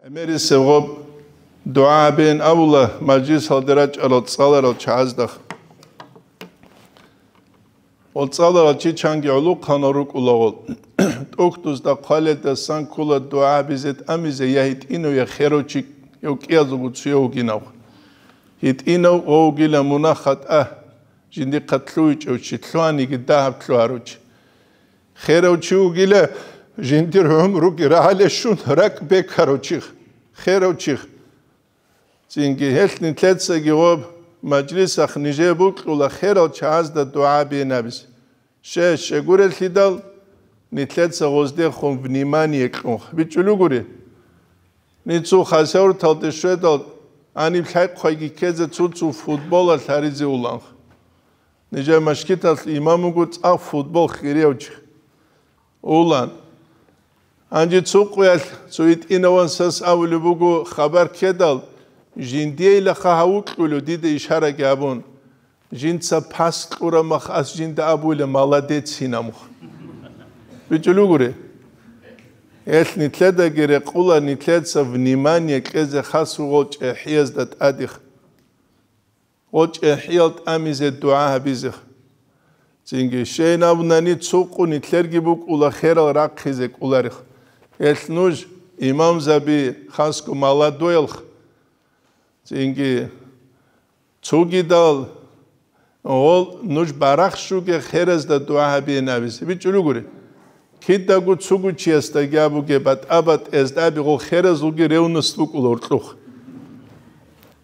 ამერი სევღო დუაბენ აულა მაჯის ჰალდერაჭ ალო წალერო ჩაზდახ ოცალა ჩი ჩანგიულუ ხანორუ კულაღოლ ტოქტუს და ყალედა სანკულა დუაბიზეთ ამიზე იაით ინო ია ხეროჩი იო კიაზუგუ ციო უგინავ ით ინო ოუგილა მუნახატა ჯინდი ყატლუი ჩუ ჩი თლვანი გი დაავთლუ არუჩ ხეროჩი უგილა ჟინდი რომ რუკი რალე შუნ რაკ ბექაროჩი ხეროჩი წინგი ჰესნი წეცე გიობ მაჯლის ახნიჟე ბუკულა ხერო ჩაზ და დუაბინებს შე შეგურელი და ნიცეცე გოზდე ხომ ვნიმანი ეკონ ბიჭულუგური ნიცუ ხასეურ თალტი შედო ანი ხაი ხაი კეზე ცუცუ ფუტბოლა თარიზე ულან ნიჟე მაშკიტას იმამუგუ წა ფუტბოლ ხირიოჩი ულან ანჯი წუყვეს წუიტინოვანსას ავლებუგო ხაბარ ქედალ ჟინდიელა ხაუკლუ დიდი შარაგი აბონ ჟინცა ფასკურა მახას ჟინდა აბულე მალადეცინამ ბიჭულუგური ეს ნიტლედა გერე ყულა ნიტლედა ვნიმანი ეკეზე ხასუღო ჭეჰიას და ტადი ოჭეჰიალ ტამიზე დუა ჰაბიზე ჯინგი შეინავნანი წუყუნი თერგი ბუკულა ხერალ რაქიზე კულარი ხა ეთნუჟ იმამზები ხასკო მალადველხ წინგი ცუგიდალ ол нуж барахшуге херез да дуахаби навис бичулугури кидагу цугучияс да гябуге бат абат эз даби го херез уги реунус тукул ортлух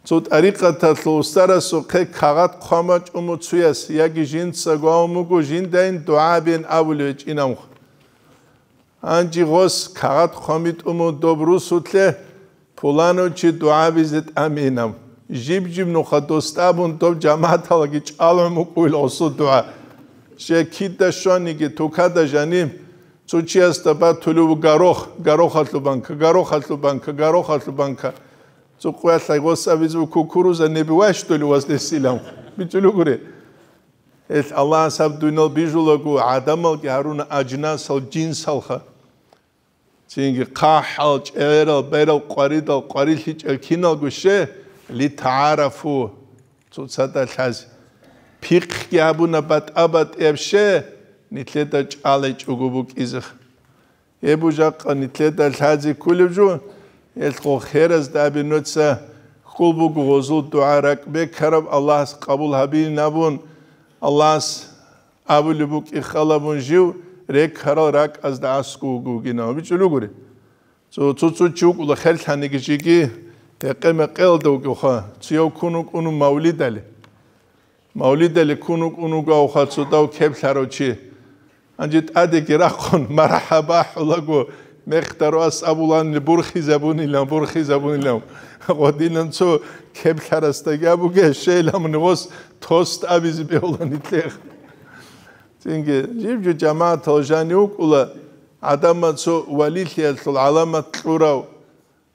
цу тариқата тлу старасу кэ кагат квама чумуцуяс яги жинца гоамугу жиндаин дуабин авлуч инамх анჯიღოს ქაღად ხომით უმო დობრუსუთლე ფულანოჩი დუაბიზეთ ამინამ ჟიბჯიბ ნოხა დოსტაბუნ დობ ჯამათალგი ჭალო მოკუილ ოსო დუა შე ქიდა შონიგი თუკადა ჟანი წუჩიას და ბა თულუ გაროხ გაროხალთუბანკა გაროხალთუბანკა გაროხალთუბანკა წუყუას აიგოსა ვიზუ კუკურუზა ნები ワ შ თულუ ვასდესილამ ბიჭულუ გური ეს ალლაჰ საბდუნო ბიჟულოგუ ადამალ კი არუნ აჯნასალ ჯინსალხა ჩინგი ყაჰალ ჭერო ბერო ყარიდო ყარილი ჭელკინო გუშე ლი თაარაფუ ცუცადა ლაზ ფიქი აბუნა ბატაბატ ებშე ნიტლედა ჭალე ჭუგუბუ კიზხ ებუჟა ყა ნიტლედა ლაზი კულიბჟუ ელხო ხერას დაბი ნოცა ხულბუ გოზულ დუარაკ ბექარამ ალლას ყაბულ ჰაბინაბუნ ალლას აბულუბუ ხალაბუნ ჟუ რექარო რაკას და ასკუ გუგინო ბიჭი როგორი ცო ცო ცო ჩუკულა ხელთანი გიჟიგი ეყემე ყელდო გოხა ციო კუნუ კუნუ მავლიდალი მავლიდალი კუნუ კუნუ გავხა ცოტა ქებლარო ჩი ანჯი ტადე გირახონ მარჰაბა ჰულაგო მეხტარო ასაბულან ბურხიზაბუნი ლან ბურხიზაბუნი ლან ყოდინან ცო ქებლარასტა გაბუგე შეილამნი ვოს თოსტა ბიზი ბეულანი თეხ Çünkü şimdi cemaat hocan yok ula adamın so valil yatul alamat urav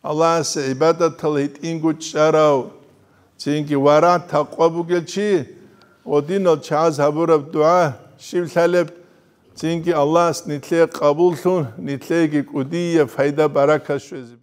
Allah se ibadet talit ingu çarav çünkü vara takva bu gelçi o din ol çaz haburab dua şiv talep çünkü Allah nitle kabulsun nitle ki kudiye fayda baraka şözü